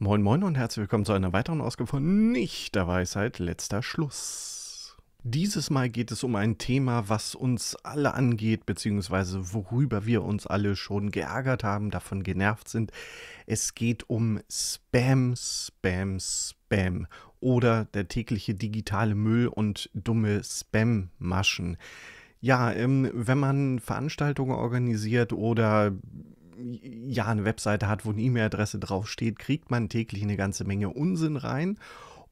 Moin Moin und herzlich willkommen zu einer weiteren Ausgabe von Nicht der Weisheit letzter Schluss. Dieses Mal geht es um ein Thema, was uns alle angeht, beziehungsweise worüber wir uns alle schon geärgert haben, davon genervt sind. Es geht um Spam, Spam, Spam oder der tägliche digitale Müll und dumme Spam-Maschen. Ja, ähm, wenn man Veranstaltungen organisiert oder ja eine Webseite hat, wo eine E-Mail-Adresse draufsteht, kriegt man täglich eine ganze Menge Unsinn rein.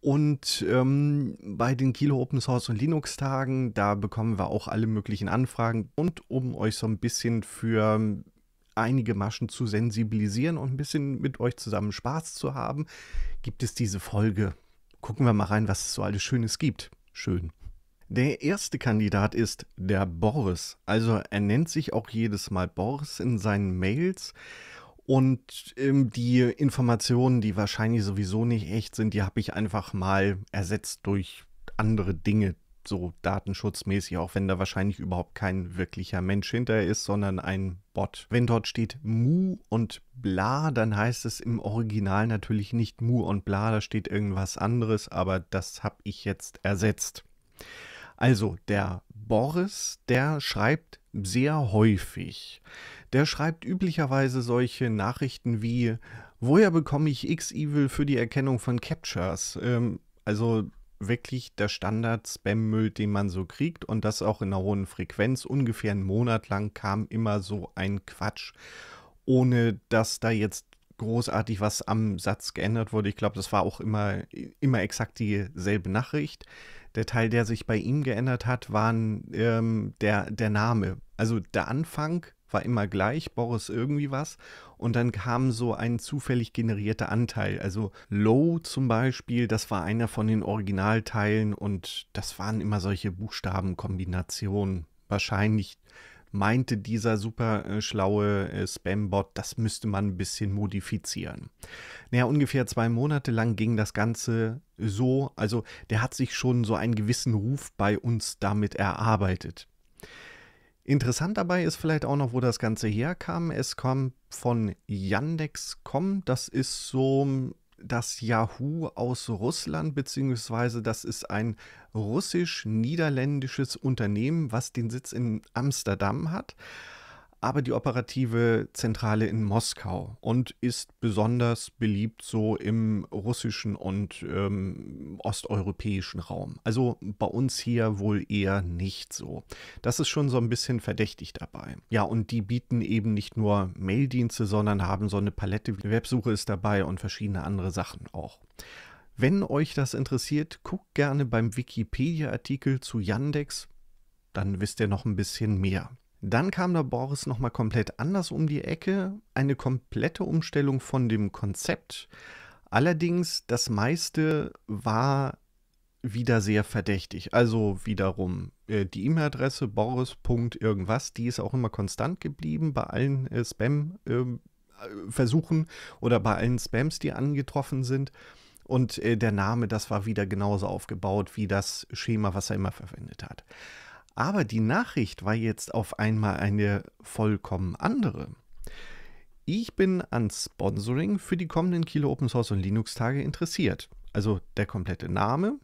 Und ähm, bei den Kilo Open Source und Linux Tagen, da bekommen wir auch alle möglichen Anfragen. Und um euch so ein bisschen für einige Maschen zu sensibilisieren und ein bisschen mit euch zusammen Spaß zu haben, gibt es diese Folge. Gucken wir mal rein, was es so alles Schönes gibt. Schön. Der erste Kandidat ist der Boris. Also er nennt sich auch jedes Mal Boris in seinen Mails. Und ähm, die Informationen, die wahrscheinlich sowieso nicht echt sind, die habe ich einfach mal ersetzt durch andere Dinge, so datenschutzmäßig, auch wenn da wahrscheinlich überhaupt kein wirklicher Mensch hinter ist, sondern ein Bot. Wenn dort steht Mu und Bla, dann heißt es im Original natürlich nicht Mu und Bla, da steht irgendwas anderes, aber das habe ich jetzt ersetzt. Also der Boris, der schreibt sehr häufig. Der schreibt üblicherweise solche Nachrichten wie, woher bekomme ich X-Evil für die Erkennung von Captures? Ähm, also wirklich der Standard-Spam-Müll, den man so kriegt und das auch in einer hohen Frequenz. Ungefähr einen Monat lang kam immer so ein Quatsch, ohne dass da jetzt großartig was am Satz geändert wurde. Ich glaube, das war auch immer, immer exakt dieselbe Nachricht der Teil, der sich bei ihm geändert hat, waren ähm, der, der Name. Also der Anfang war immer gleich, Boris irgendwie was. Und dann kam so ein zufällig generierter Anteil. Also Low zum Beispiel, das war einer von den Originalteilen und das waren immer solche Buchstabenkombinationen. Wahrscheinlich meinte dieser super äh, schlaue äh, Spambot, das müsste man ein bisschen modifizieren. Naja, ungefähr zwei Monate lang ging das Ganze so, also der hat sich schon so einen gewissen Ruf bei uns damit erarbeitet. Interessant dabei ist vielleicht auch noch, wo das Ganze herkam. Es kam von Yandex.com. Das ist so das Yahoo aus Russland, beziehungsweise das ist ein russisch-niederländisches Unternehmen, was den Sitz in Amsterdam hat aber die operative Zentrale in Moskau und ist besonders beliebt so im russischen und ähm, osteuropäischen Raum. Also bei uns hier wohl eher nicht so. Das ist schon so ein bisschen verdächtig dabei. Ja, und die bieten eben nicht nur Maildienste, sondern haben so eine Palette. Websuche ist dabei und verschiedene andere Sachen auch. Wenn euch das interessiert, guckt gerne beim Wikipedia-Artikel zu Yandex, dann wisst ihr noch ein bisschen mehr. Dann kam der Boris nochmal komplett anders um die Ecke. Eine komplette Umstellung von dem Konzept. Allerdings, das meiste war wieder sehr verdächtig. Also wiederum äh, die E-Mail-Adresse boris.irgendwas, die ist auch immer konstant geblieben bei allen äh, Spam-Versuchen ähm, äh, oder bei allen Spams, die angetroffen sind. Und der Name, das war wieder genauso aufgebaut wie das Schema, was er immer verwendet hat. Aber die Nachricht war jetzt auf einmal eine vollkommen andere. Ich bin an Sponsoring für die kommenden Kilo Open Source und Linux Tage interessiert. Also der komplette Name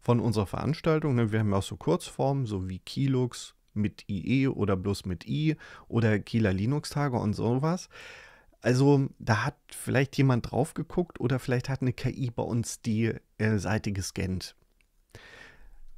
von unserer Veranstaltung. Ne? Wir haben ja auch so Kurzformen, so wie Kilux mit IE oder bloß mit I oder Kieler Linux Tage und sowas. Also da hat vielleicht jemand drauf geguckt oder vielleicht hat eine KI bei uns die äh, Seite gescannt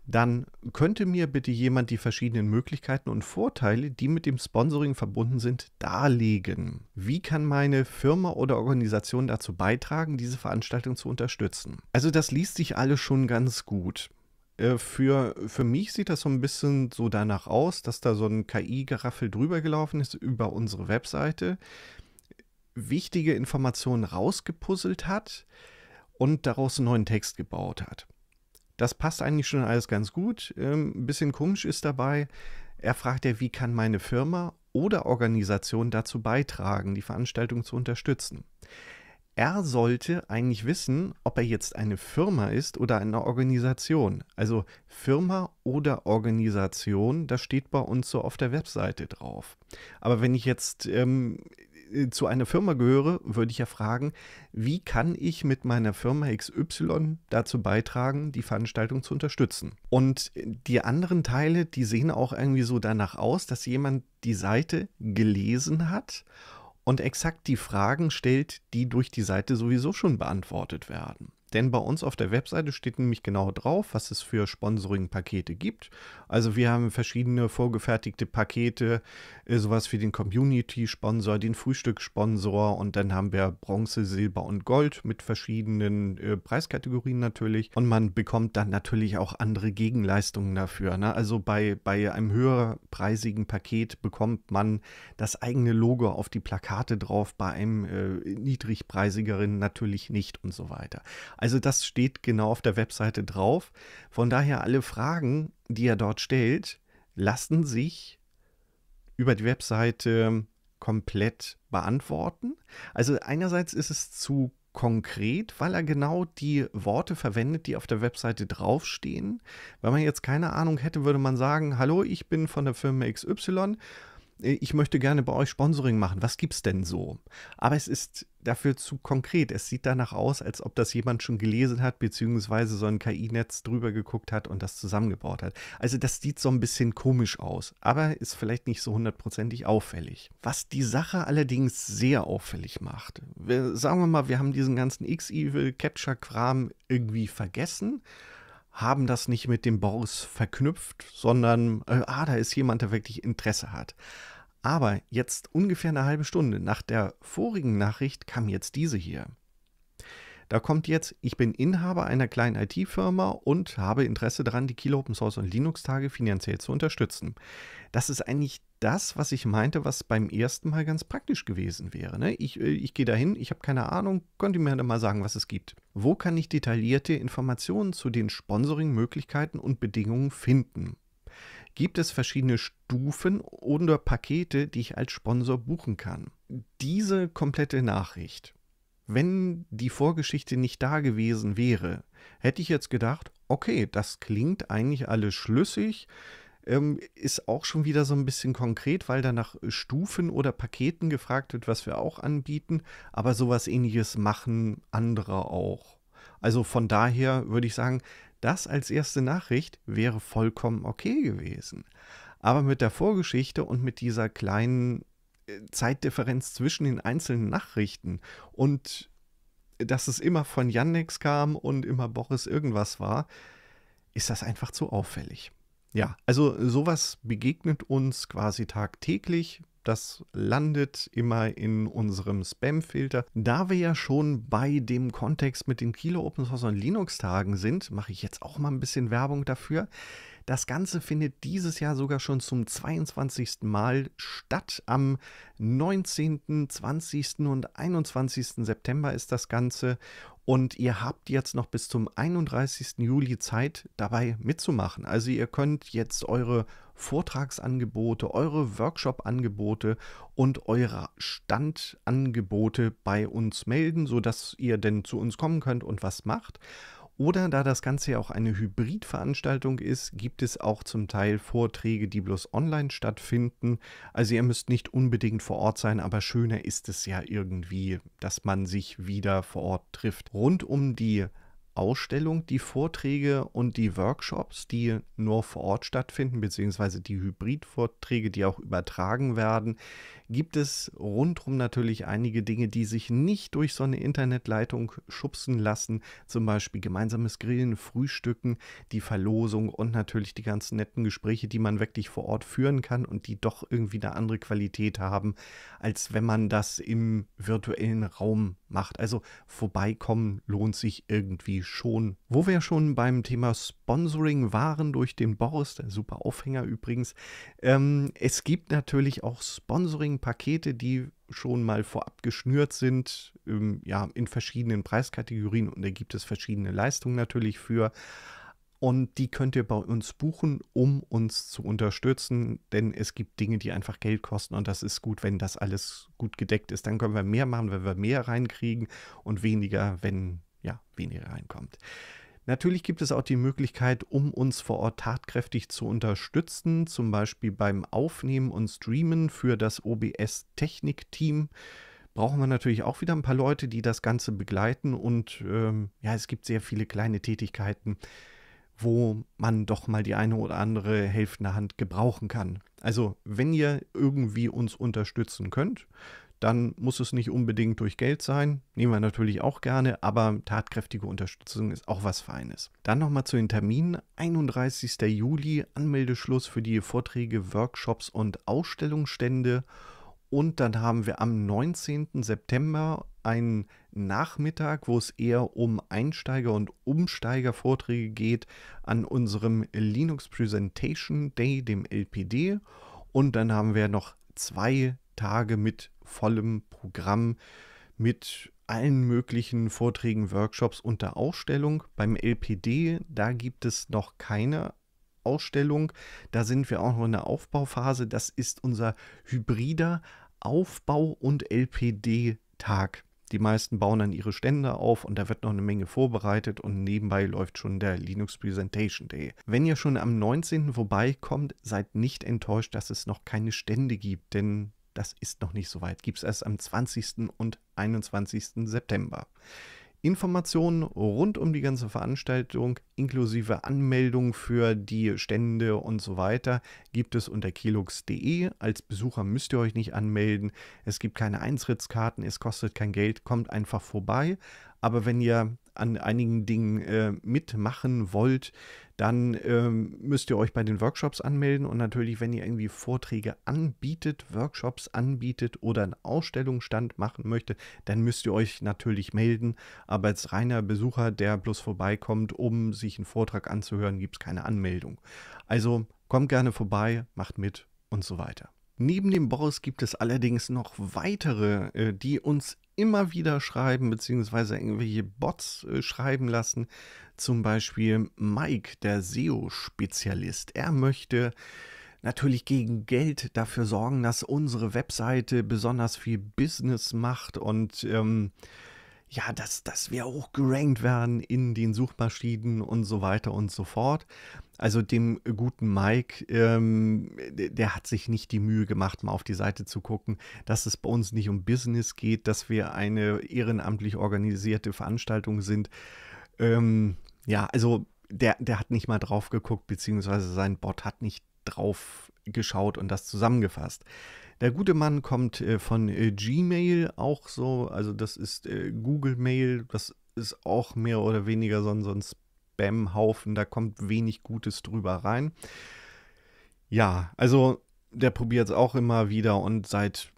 dann könnte mir bitte jemand die verschiedenen Möglichkeiten und Vorteile, die mit dem Sponsoring verbunden sind, darlegen. Wie kann meine Firma oder Organisation dazu beitragen, diese Veranstaltung zu unterstützen? Also das liest sich alles schon ganz gut. Äh, für, für mich sieht das so ein bisschen so danach aus, dass da so ein KI-Geraffel drüber gelaufen ist über unsere Webseite, wichtige Informationen rausgepuzzelt hat und daraus einen neuen Text gebaut hat. Das passt eigentlich schon alles ganz gut. Ähm, ein bisschen komisch ist dabei, er fragt ja, wie kann meine Firma oder Organisation dazu beitragen, die Veranstaltung zu unterstützen. Er sollte eigentlich wissen, ob er jetzt eine Firma ist oder eine Organisation. Also Firma oder Organisation, das steht bei uns so auf der Webseite drauf. Aber wenn ich jetzt ähm, äh, zu einer Firma gehöre, würde ich ja fragen, wie kann ich mit meiner Firma XY dazu beitragen, die Veranstaltung zu unterstützen? Und die anderen Teile, die sehen auch irgendwie so danach aus, dass jemand die Seite gelesen hat und exakt die Fragen stellt, die durch die Seite sowieso schon beantwortet werden. Denn bei uns auf der Webseite steht nämlich genau drauf, was es für Sponsoring-Pakete gibt. Also wir haben verschiedene vorgefertigte Pakete, äh, sowas wie den Community-Sponsor, den Frühstück-Sponsor und dann haben wir Bronze, Silber und Gold mit verschiedenen äh, Preiskategorien natürlich. Und man bekommt dann natürlich auch andere Gegenleistungen dafür. Ne? Also bei, bei einem höherpreisigen Paket bekommt man das eigene Logo auf die Plakate drauf, bei einem äh, niedrigpreisigeren natürlich nicht und so weiter. Also das steht genau auf der Webseite drauf. Von daher alle Fragen, die er dort stellt, lassen sich über die Webseite komplett beantworten. Also einerseits ist es zu konkret, weil er genau die Worte verwendet, die auf der Webseite draufstehen. Wenn man jetzt keine Ahnung hätte, würde man sagen, hallo, ich bin von der Firma XY äh, ich möchte gerne bei euch Sponsoring machen, was gibt's denn so? Aber es ist dafür zu konkret. Es sieht danach aus, als ob das jemand schon gelesen hat, beziehungsweise so ein KI-Netz drüber geguckt hat und das zusammengebaut hat. Also das sieht so ein bisschen komisch aus, aber ist vielleicht nicht so hundertprozentig auffällig. Was die Sache allerdings sehr auffällig macht, wir, sagen wir mal, wir haben diesen ganzen X-Evil-Capture-Kram irgendwie vergessen haben das nicht mit dem Boris verknüpft, sondern, äh, ah, da ist jemand, der wirklich Interesse hat. Aber jetzt ungefähr eine halbe Stunde nach der vorigen Nachricht kam jetzt diese hier. Da kommt jetzt, ich bin Inhaber einer kleinen IT-Firma und habe Interesse daran, die Kilo Open Source und Linux-Tage finanziell zu unterstützen. Das ist eigentlich das, was ich meinte, was beim ersten Mal ganz praktisch gewesen wäre. Ne? Ich, äh, ich gehe dahin, ich habe keine Ahnung, könnt ihr mir dann mal sagen, was es gibt. Wo kann ich detaillierte Informationen zu den Sponsoring-Möglichkeiten und Bedingungen finden? Gibt es verschiedene Stufen oder Pakete, die ich als Sponsor buchen kann? Diese komplette Nachricht wenn die Vorgeschichte nicht da gewesen wäre, hätte ich jetzt gedacht, okay, das klingt eigentlich alles schlüssig, ähm, ist auch schon wieder so ein bisschen konkret, weil da nach Stufen oder Paketen gefragt wird, was wir auch anbieten, aber sowas ähnliches machen andere auch. Also von daher würde ich sagen, das als erste Nachricht wäre vollkommen okay gewesen. Aber mit der Vorgeschichte und mit dieser kleinen Zeitdifferenz zwischen den einzelnen Nachrichten und dass es immer von Yandex kam und immer Boris irgendwas war, ist das einfach zu auffällig. Ja, also sowas begegnet uns quasi tagtäglich. Das landet immer in unserem Spam-Filter. Da wir ja schon bei dem Kontext mit den Kilo Open Source und Linux-Tagen sind, mache ich jetzt auch mal ein bisschen Werbung dafür. Das Ganze findet dieses Jahr sogar schon zum 22. Mal statt. Am 19., 20. und 21. September ist das Ganze. Und ihr habt jetzt noch bis zum 31. Juli Zeit, dabei mitzumachen. Also ihr könnt jetzt eure Vortragsangebote, eure Workshop-Angebote und eure Standangebote bei uns melden, sodass ihr denn zu uns kommen könnt und was macht. Oder da das Ganze ja auch eine Hybridveranstaltung ist, gibt es auch zum Teil Vorträge, die bloß online stattfinden. Also ihr müsst nicht unbedingt vor Ort sein, aber schöner ist es ja irgendwie, dass man sich wieder vor Ort trifft. Rund um die Ausstellung, die Vorträge und die Workshops, die nur vor Ort stattfinden, beziehungsweise die Hybridvorträge, die auch übertragen werden, gibt es rundherum natürlich einige Dinge, die sich nicht durch so eine Internetleitung schubsen lassen. Zum Beispiel gemeinsames Grillen, Frühstücken, die Verlosung und natürlich die ganzen netten Gespräche, die man wirklich vor Ort führen kann und die doch irgendwie eine andere Qualität haben, als wenn man das im virtuellen Raum macht. Also vorbeikommen lohnt sich irgendwie schon. Wo wir schon beim Thema Sponsoring waren durch den Boris, der super Aufhänger übrigens, ähm, es gibt natürlich auch Sponsoring Pakete, die schon mal vorab geschnürt sind, ähm, ja, in verschiedenen Preiskategorien und da gibt es verschiedene Leistungen natürlich für. Und die könnt ihr bei uns buchen, um uns zu unterstützen, denn es gibt Dinge, die einfach Geld kosten und das ist gut, wenn das alles gut gedeckt ist. Dann können wir mehr machen, wenn wir mehr reinkriegen und weniger, wenn ja, weniger reinkommt. Natürlich gibt es auch die Möglichkeit, um uns vor Ort tatkräftig zu unterstützen, zum Beispiel beim Aufnehmen und Streamen für das OBS Technik-Team. Brauchen wir natürlich auch wieder ein paar Leute, die das Ganze begleiten. Und ähm, ja, es gibt sehr viele kleine Tätigkeiten, wo man doch mal die eine oder andere helfende Hand gebrauchen kann. Also, wenn ihr irgendwie uns unterstützen könnt, dann muss es nicht unbedingt durch Geld sein. Nehmen wir natürlich auch gerne, aber tatkräftige Unterstützung ist auch was Feines. Dann nochmal zu den Terminen. 31. Juli, Anmeldeschluss für die Vorträge, Workshops und Ausstellungsstände. Und dann haben wir am 19. September einen Nachmittag, wo es eher um Einsteiger- und Umsteiger-Vorträge geht, an unserem Linux Presentation Day, dem LPD. Und dann haben wir noch zwei Tage mit vollem Programm, mit allen möglichen Vorträgen, Workshops und der Ausstellung. Beim LPD, da gibt es noch keine Ausstellung. Da sind wir auch noch in der Aufbauphase. Das ist unser hybrider Aufbau- und LPD-Tag. Die meisten bauen dann ihre Stände auf und da wird noch eine Menge vorbereitet und nebenbei läuft schon der Linux Presentation Day. Wenn ihr schon am 19. vorbeikommt, seid nicht enttäuscht, dass es noch keine Stände gibt, denn das ist noch nicht so weit. Gibt es erst am 20. und 21. September. Informationen rund um die ganze Veranstaltung inklusive Anmeldung für die Stände und so weiter gibt es unter kilux.de. Als Besucher müsst ihr euch nicht anmelden. Es gibt keine Eintrittskarten, es kostet kein Geld, kommt einfach vorbei. Aber wenn ihr an einigen Dingen äh, mitmachen wollt, dann ähm, müsst ihr euch bei den Workshops anmelden und natürlich, wenn ihr irgendwie Vorträge anbietet, Workshops anbietet oder einen Ausstellungsstand machen möchtet, dann müsst ihr euch natürlich melden. Aber als reiner Besucher, der bloß vorbeikommt, um sich einen Vortrag anzuhören, gibt es keine Anmeldung. Also kommt gerne vorbei, macht mit und so weiter. Neben dem Boris gibt es allerdings noch weitere, äh, die uns immer wieder schreiben, beziehungsweise irgendwelche Bots äh, schreiben lassen. Zum Beispiel Mike, der SEO-Spezialist. Er möchte natürlich gegen Geld dafür sorgen, dass unsere Webseite besonders viel Business macht und ähm, ja, dass, dass wir auch gerankt werden in den Suchmaschinen und so weiter und so fort. Also dem guten Mike, ähm, der hat sich nicht die Mühe gemacht, mal auf die Seite zu gucken, dass es bei uns nicht um Business geht, dass wir eine ehrenamtlich organisierte Veranstaltung sind. Ähm, ja, also der, der hat nicht mal drauf geguckt, beziehungsweise sein Bot hat nicht drauf geschaut und das zusammengefasst. Der gute Mann kommt äh, von äh, Gmail auch so, also das ist äh, Google Mail, das ist auch mehr oder weniger so ein, so ein Spam-Haufen, da kommt wenig Gutes drüber rein. Ja, also der probiert es auch immer wieder und seit,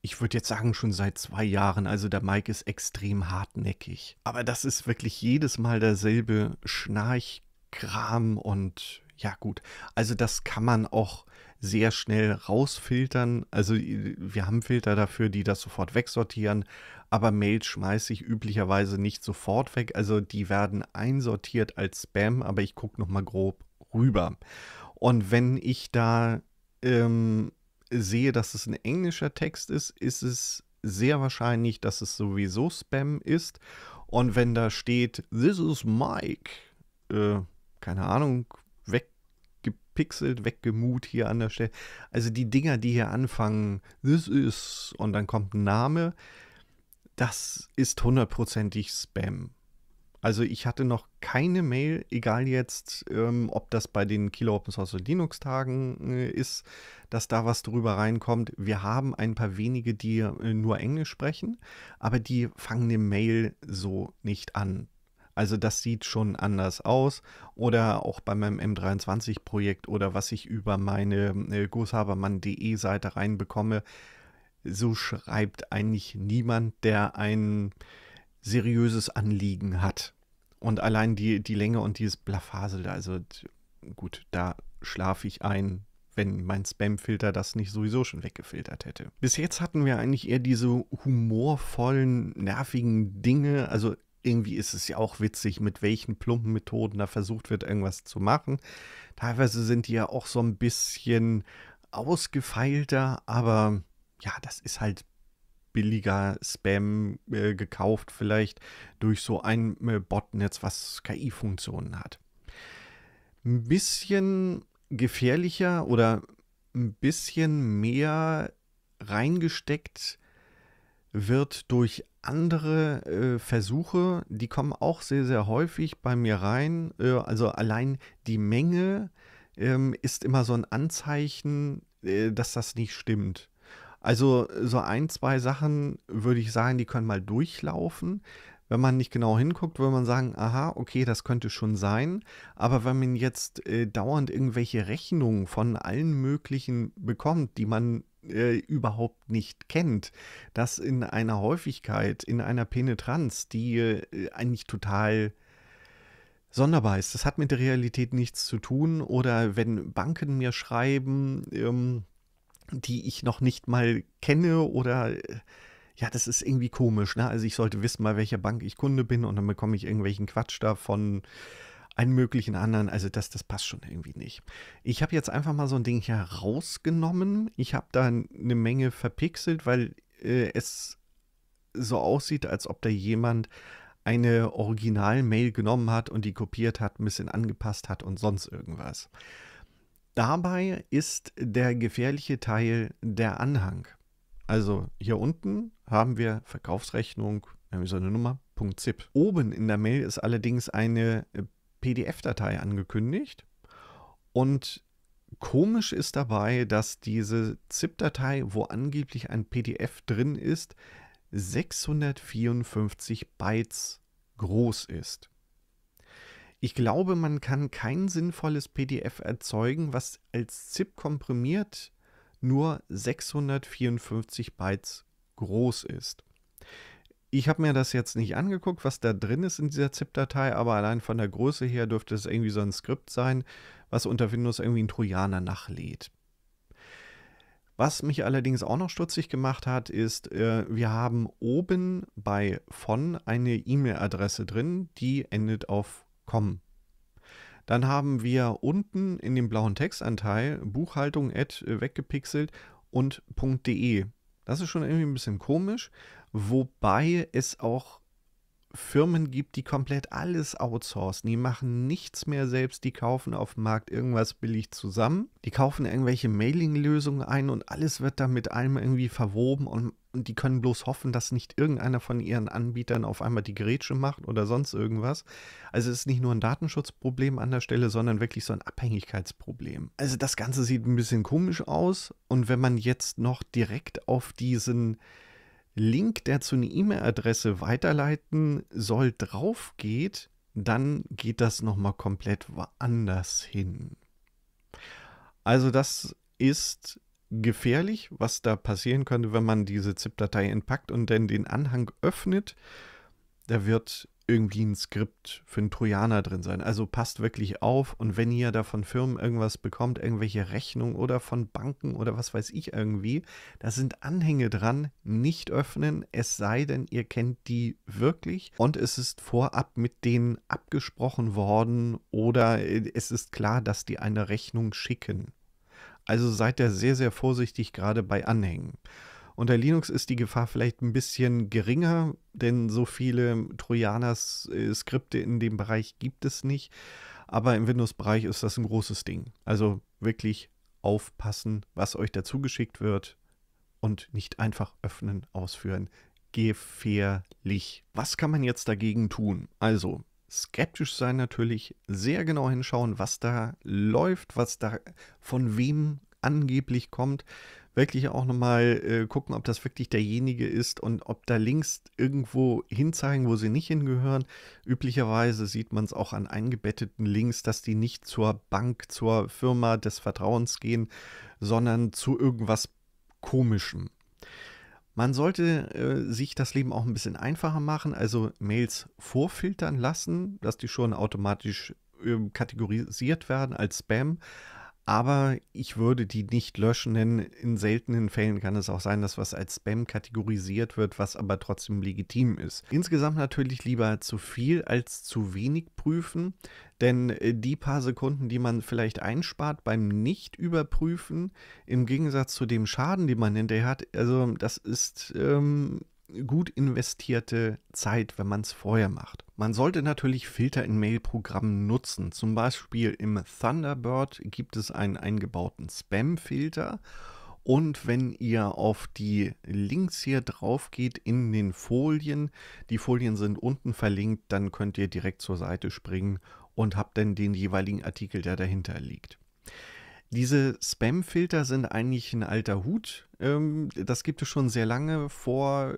ich würde jetzt sagen, schon seit zwei Jahren. Also der Mike ist extrem hartnäckig. Aber das ist wirklich jedes Mal derselbe Schnarchkram und ja gut, also das kann man auch sehr schnell rausfiltern. Also wir haben Filter dafür, die das sofort wegsortieren, aber Mails schmeiße ich üblicherweise nicht sofort weg. Also die werden einsortiert als Spam, aber ich gucke nochmal grob rüber. Und wenn ich da ähm, sehe, dass es ein englischer Text ist, ist es sehr wahrscheinlich, dass es sowieso Spam ist. Und wenn da steht, This is Mike, äh, keine Ahnung, weg weggepixelt, weggemut hier an der Stelle. Also die Dinger, die hier anfangen, this is, und dann kommt ein Name, das ist hundertprozentig Spam. Also ich hatte noch keine Mail, egal jetzt, ähm, ob das bei den Kilo Open Source Linux Tagen äh, ist, dass da was drüber reinkommt. Wir haben ein paar wenige, die äh, nur Englisch sprechen, aber die fangen eine Mail so nicht an. Also das sieht schon anders aus. Oder auch bei meinem M23-Projekt oder was ich über meine äh, gushabermann.de Seite reinbekomme, so schreibt eigentlich niemand, der ein seriöses Anliegen hat. Und allein die, die Länge und dieses Blafasel, also gut, da schlafe ich ein, wenn mein Spam-Filter das nicht sowieso schon weggefiltert hätte. Bis jetzt hatten wir eigentlich eher diese humorvollen, nervigen Dinge, also irgendwie ist es ja auch witzig, mit welchen plumpen Methoden da versucht wird, irgendwas zu machen. Teilweise sind die ja auch so ein bisschen ausgefeilter, aber ja, das ist halt billiger Spam äh, gekauft, vielleicht durch so ein äh, Botnetz, was KI-Funktionen hat. Ein bisschen gefährlicher oder ein bisschen mehr reingesteckt wird durch andere äh, Versuche, die kommen auch sehr, sehr häufig bei mir rein. Äh, also allein die Menge ähm, ist immer so ein Anzeichen, äh, dass das nicht stimmt. Also so ein, zwei Sachen würde ich sagen, die können mal durchlaufen. Wenn man nicht genau hinguckt, würde man sagen, aha, okay, das könnte schon sein. Aber wenn man jetzt äh, dauernd irgendwelche Rechnungen von allen möglichen bekommt, die man äh, überhaupt nicht kennt. Das in einer Häufigkeit, in einer Penetranz, die äh, eigentlich total sonderbar ist. Das hat mit der Realität nichts zu tun. Oder wenn Banken mir schreiben, ähm, die ich noch nicht mal kenne oder äh, ja, das ist irgendwie komisch. Ne? Also ich sollte wissen, bei welcher Bank ich Kunde bin und dann bekomme ich irgendwelchen Quatsch davon. von einen möglichen anderen. Also das, das passt schon irgendwie nicht. Ich habe jetzt einfach mal so ein Ding hier rausgenommen. Ich habe da eine Menge verpixelt, weil äh, es so aussieht, als ob da jemand eine Original-Mail genommen hat und die kopiert hat, ein bisschen angepasst hat und sonst irgendwas. Dabei ist der gefährliche Teil der Anhang. Also hier unten haben wir Verkaufsrechnung, haben wir so eine Nummer, Punkt ZIP. Oben in der Mail ist allerdings eine PDF-Datei angekündigt. Und komisch ist dabei, dass diese ZIP-Datei, wo angeblich ein PDF drin ist, 654 Bytes groß ist. Ich glaube, man kann kein sinnvolles PDF erzeugen, was als ZIP komprimiert nur 654 Bytes groß ist. Ich habe mir das jetzt nicht angeguckt, was da drin ist in dieser ZIP-Datei, aber allein von der Größe her dürfte es irgendwie so ein Skript sein, was unter Windows irgendwie einen Trojaner nachlädt. Was mich allerdings auch noch stutzig gemacht hat, ist, äh, wir haben oben bei von eine E-Mail-Adresse drin, die endet auf com. Dann haben wir unten in dem blauen Textanteil Buchhaltung at äh, weggepixelt und .de. Das ist schon irgendwie ein bisschen komisch, wobei es auch Firmen gibt, die komplett alles outsourcen. Die machen nichts mehr selbst, die kaufen auf dem Markt irgendwas billig zusammen. Die kaufen irgendwelche Mailing-Lösungen ein und alles wird dann mit einem irgendwie verwoben und und die können bloß hoffen, dass nicht irgendeiner von ihren Anbietern auf einmal die Gerätsche macht oder sonst irgendwas. Also es ist nicht nur ein Datenschutzproblem an der Stelle, sondern wirklich so ein Abhängigkeitsproblem. Also das Ganze sieht ein bisschen komisch aus und wenn man jetzt noch direkt auf diesen Link, der zu einer E-Mail-Adresse weiterleiten soll, drauf geht, dann geht das nochmal komplett woanders hin. Also das ist gefährlich, was da passieren könnte, wenn man diese ZIP-Datei entpackt und dann den Anhang öffnet. Da wird irgendwie ein Skript für einen Trojaner drin sein. Also passt wirklich auf und wenn ihr da von Firmen irgendwas bekommt, irgendwelche Rechnungen oder von Banken oder was weiß ich irgendwie, da sind Anhänge dran, nicht öffnen, es sei denn, ihr kennt die wirklich und es ist vorab mit denen abgesprochen worden oder äh, es ist klar, dass die eine Rechnung schicken. Also seid da sehr, sehr vorsichtig, gerade bei Anhängen. Unter Linux ist die Gefahr vielleicht ein bisschen geringer, denn so viele Trojaner-Skripte äh, in dem Bereich gibt es nicht. Aber im Windows-Bereich ist das ein großes Ding. Also wirklich aufpassen, was euch dazu geschickt wird und nicht einfach öffnen, ausführen. Gefährlich. Was kann man jetzt dagegen tun? Also, skeptisch sein natürlich, sehr genau hinschauen, was da läuft, was da von wem angeblich kommt. Wirklich auch nochmal äh, gucken, ob das wirklich derjenige ist und ob da Links irgendwo hinzeigen, wo sie nicht hingehören. Üblicherweise sieht man es auch an eingebetteten Links, dass die nicht zur Bank, zur Firma des Vertrauens gehen, sondern zu irgendwas Komischem. Man sollte äh, sich das Leben auch ein bisschen einfacher machen, also Mails vorfiltern lassen, dass die schon automatisch äh, kategorisiert werden als Spam aber ich würde die nicht löschen, denn in seltenen Fällen kann es auch sein, dass was als Spam kategorisiert wird, was aber trotzdem legitim ist. Insgesamt natürlich lieber zu viel als zu wenig prüfen, denn äh, die paar Sekunden, die man vielleicht einspart beim Nicht-Überprüfen, im Gegensatz zu dem Schaden, den man hinterher hat, also das ist ähm, gut investierte Zeit, wenn man es vorher macht. Man sollte natürlich Filter in Mail-Programmen nutzen. Zum Beispiel im Thunderbird gibt es einen eingebauten Spam-Filter. Und wenn ihr auf die Links hier drauf geht in den Folien, die Folien sind unten verlinkt, dann könnt ihr direkt zur Seite springen und habt dann den jeweiligen Artikel, der dahinter liegt. Diese Spam-Filter sind eigentlich ein alter Hut. Ähm, das gibt es schon sehr lange. Vor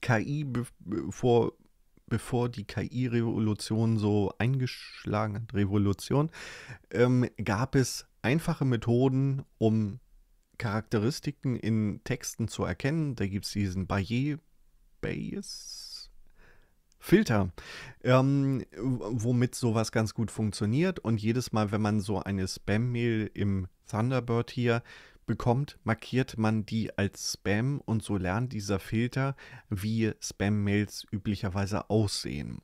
KI, bevor, bevor die KI-Revolution so eingeschlagen hat, Revolution, ähm, gab es einfache Methoden, um Charakteristiken in Texten zu erkennen. Da gibt es diesen bayer Bayes Filter, ähm, womit sowas ganz gut funktioniert. Und jedes Mal, wenn man so eine Spam-Mail im Thunderbird hier bekommt, markiert man die als Spam und so lernt dieser Filter, wie Spam-Mails üblicherweise aussehen.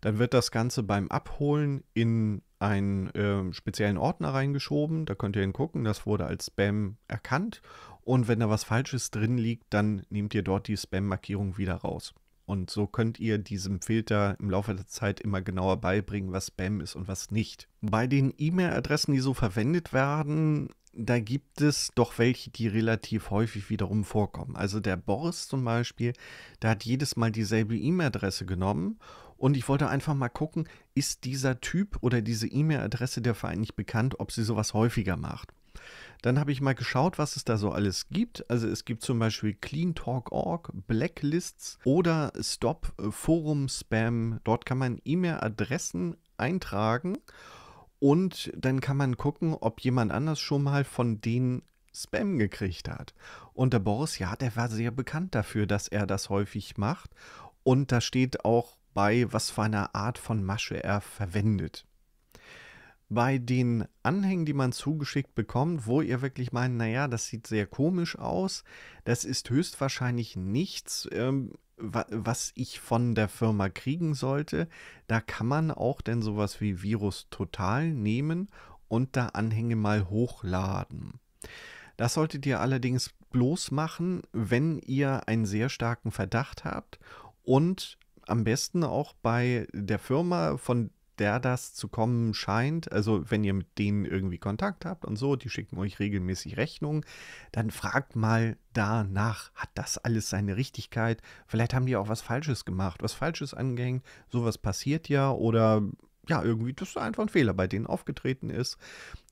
Dann wird das Ganze beim Abholen in einen äh, speziellen Ordner reingeschoben. Da könnt ihr hingucken, das wurde als Spam erkannt. Und wenn da was Falsches drin liegt, dann nehmt ihr dort die Spam-Markierung wieder raus. Und so könnt ihr diesem Filter im Laufe der Zeit immer genauer beibringen, was Spam ist und was nicht. Bei den E-Mail-Adressen, die so verwendet werden, da gibt es doch welche, die relativ häufig wiederum vorkommen. Also der Boris zum Beispiel, der hat jedes Mal dieselbe E-Mail-Adresse genommen und ich wollte einfach mal gucken, ist dieser Typ oder diese E-Mail-Adresse der Verein nicht bekannt, ob sie sowas häufiger macht. Dann habe ich mal geschaut, was es da so alles gibt. Also es gibt zum Beispiel CleanTalk.org, Blacklists oder Stop äh, Forum Spam. Dort kann man E-Mail-Adressen eintragen und dann kann man gucken, ob jemand anders schon mal von denen Spam gekriegt hat. Und der Boris, ja, der war sehr bekannt dafür, dass er das häufig macht. Und da steht auch bei, was für eine Art von Masche er verwendet bei den Anhängen, die man zugeschickt bekommt, wo ihr wirklich meint, naja, das sieht sehr komisch aus, das ist höchstwahrscheinlich nichts, ähm, wa was ich von der Firma kriegen sollte, da kann man auch denn sowas wie Virus Total nehmen und da Anhänge mal hochladen. Das solltet ihr allerdings bloß machen, wenn ihr einen sehr starken Verdacht habt und am besten auch bei der Firma, von der das zu kommen scheint, also wenn ihr mit denen irgendwie Kontakt habt und so, die schicken euch regelmäßig Rechnungen, dann fragt mal danach, hat das alles seine Richtigkeit? Vielleicht haben die auch was Falsches gemacht, was Falsches angehängt, sowas passiert ja oder ja, irgendwie, das ist einfach ein Fehler, bei denen aufgetreten ist.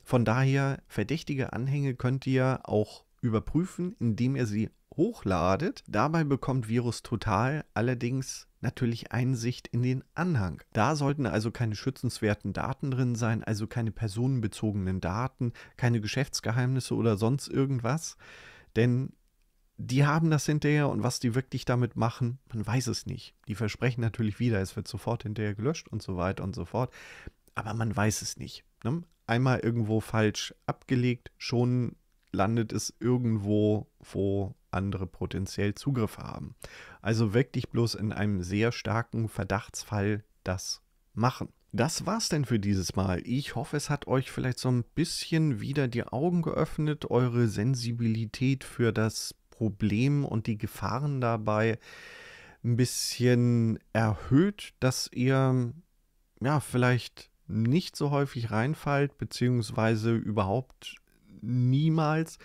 Von daher, verdächtige Anhänge könnt ihr auch überprüfen, indem ihr sie hochladet. Dabei bekommt Virus Total allerdings natürlich Einsicht in den Anhang. Da sollten also keine schützenswerten Daten drin sein, also keine personenbezogenen Daten, keine Geschäftsgeheimnisse oder sonst irgendwas. Denn die haben das hinterher und was die wirklich damit machen, man weiß es nicht. Die versprechen natürlich wieder, es wird sofort hinterher gelöscht und so weiter und so fort. Aber man weiß es nicht. Ne? Einmal irgendwo falsch abgelegt, schon landet es irgendwo, wo andere potenziell Zugriff haben. Also weck dich bloß in einem sehr starken Verdachtsfall das machen. Das war's denn für dieses Mal. Ich hoffe, es hat euch vielleicht so ein bisschen wieder die Augen geöffnet, eure Sensibilität für das Problem und die Gefahren dabei ein bisschen erhöht, dass ihr ja vielleicht nicht so häufig reinfallt, beziehungsweise überhaupt niemals.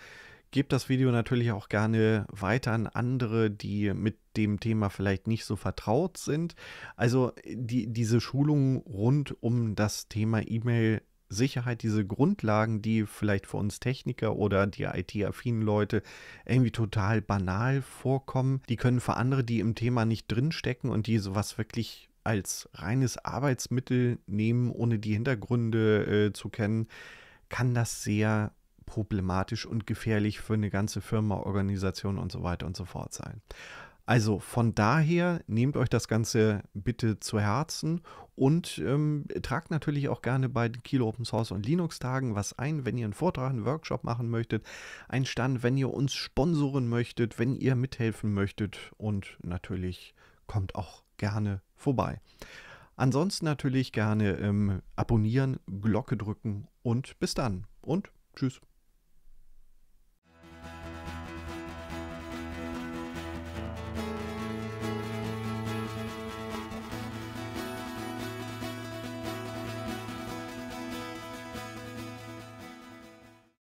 Gebt das Video natürlich auch gerne weiter an andere, die mit dem Thema vielleicht nicht so vertraut sind. Also die, diese Schulungen rund um das Thema E-Mail Sicherheit, diese Grundlagen, die vielleicht für uns Techniker oder die IT-affinen Leute irgendwie total banal vorkommen, die können für andere, die im Thema nicht drinstecken und die sowas wirklich als reines Arbeitsmittel nehmen, ohne die Hintergründe äh, zu kennen, kann das sehr problematisch und gefährlich für eine ganze Firma, Organisation und so weiter und so fort sein. Also von daher nehmt euch das Ganze bitte zu Herzen und ähm, tragt natürlich auch gerne bei den Kilo Open Source und Linux Tagen was ein, wenn ihr einen Vortrag, einen Workshop machen möchtet, einen Stand, wenn ihr uns sponsoren möchtet, wenn ihr mithelfen möchtet und natürlich kommt auch gerne vorbei. Ansonsten natürlich gerne ähm, abonnieren, Glocke drücken und bis dann und tschüss.